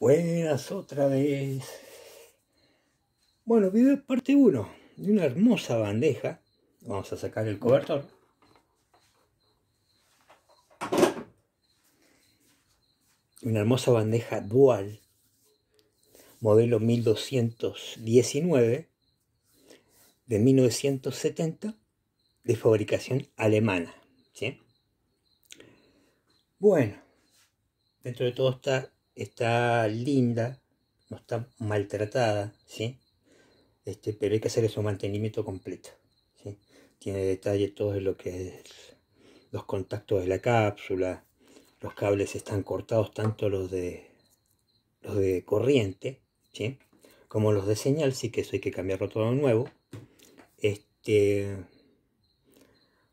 Buenas otra vez. Bueno, video parte 1 de una hermosa bandeja. Vamos a sacar el cobertor. Una hermosa bandeja dual, modelo 1219 de 1970 de fabricación alemana. Bueno, dentro de todo está está linda, no está maltratada, ¿sí? Este, pero hay que hacerle su mantenimiento completo. ¿sí? Tiene detalle todo lo que es los contactos de la cápsula, los cables están cortados tanto los de los de corriente, ¿sí? como los de señal, sí que eso hay que cambiarlo todo nuevo. Este,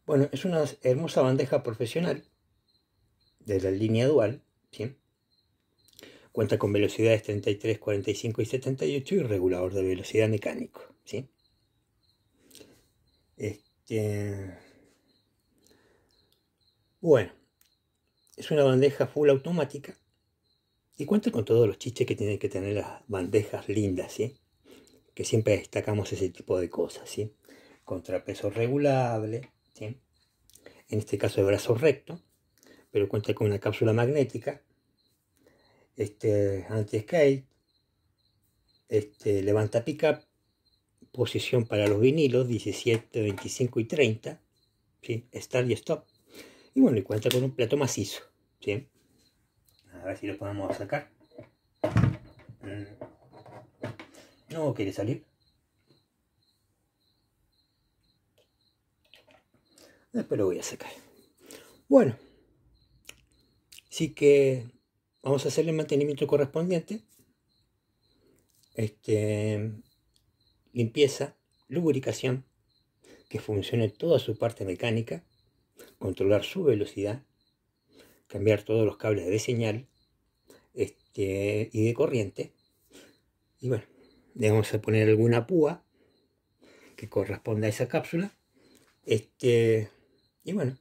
bueno, es una hermosa bandeja profesional de la línea dual, ¿sí? Cuenta con velocidades 33, 45 y 78 y regulador de velocidad mecánico. ¿sí? Este, bueno, es una bandeja full automática y cuenta con todos los chiches que tienen que tener las bandejas lindas, ¿sí? Que siempre destacamos ese tipo de cosas, ¿sí? Contrapeso regulable, ¿sí? En este caso de brazo recto, pero cuenta con una cápsula magnética este, anti-skate, este, levanta pickup, posición para los vinilos 17, 25 y 30, ¿sí? start y stop. Y bueno, y cuenta con un plato macizo. A ver si lo podemos sacar. Mm. No quiere salir. Después lo voy a sacar. Bueno, sí que vamos a hacer el mantenimiento correspondiente. Este, limpieza, lubricación, que funcione toda su parte mecánica, controlar su velocidad, cambiar todos los cables de señal este, y de corriente. Y bueno, le vamos a poner alguna púa que corresponda a esa cápsula. Este, y bueno,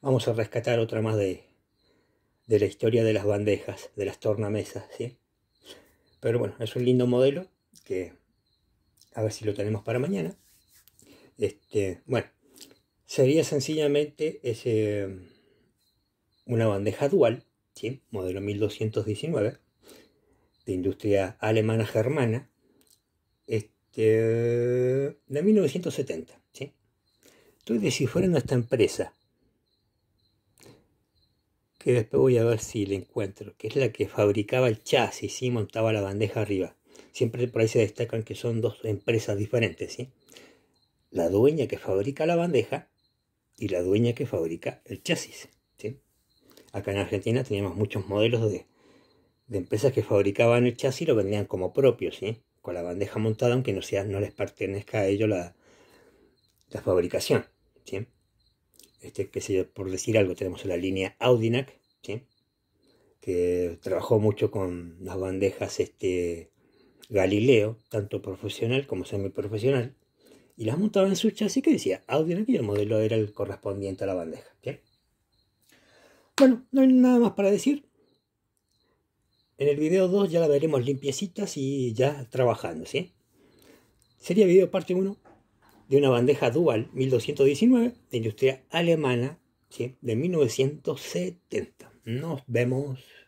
vamos a rescatar otra más de de la historia de las bandejas, de las tornamesas, ¿sí? Pero bueno, es un lindo modelo que a ver si lo tenemos para mañana. Este, bueno, sería sencillamente ese, una bandeja dual, ¿sí? modelo 1219, de industria alemana germana, este, de 1970. ¿sí? Estoy descifrando esta empresa que después voy a ver si le encuentro, que es la que fabricaba el chasis y montaba la bandeja arriba. Siempre por ahí se destacan que son dos empresas diferentes, ¿sí? La dueña que fabrica la bandeja y la dueña que fabrica el chasis, ¿sí? Acá en Argentina teníamos muchos modelos de, de empresas que fabricaban el chasis y lo vendían como propio, ¿sí? Con la bandeja montada, aunque no, sea, no les pertenezca a ellos la, la fabricación, ¿sí? Este, que por decir algo, tenemos la línea Audinac, que trabajó mucho con las bandejas este, Galileo, tanto profesional como semiprofesional, y las montaba en su chasis que decía Audinac y el modelo era el correspondiente a la bandeja. Bueno, no hay nada más para decir. En el video 2 ya la veremos limpiecitas y ya trabajando, ¿sí? Sería video parte 1 de una bandeja dual 1219 de industria alemana de 1970. Nos vemos.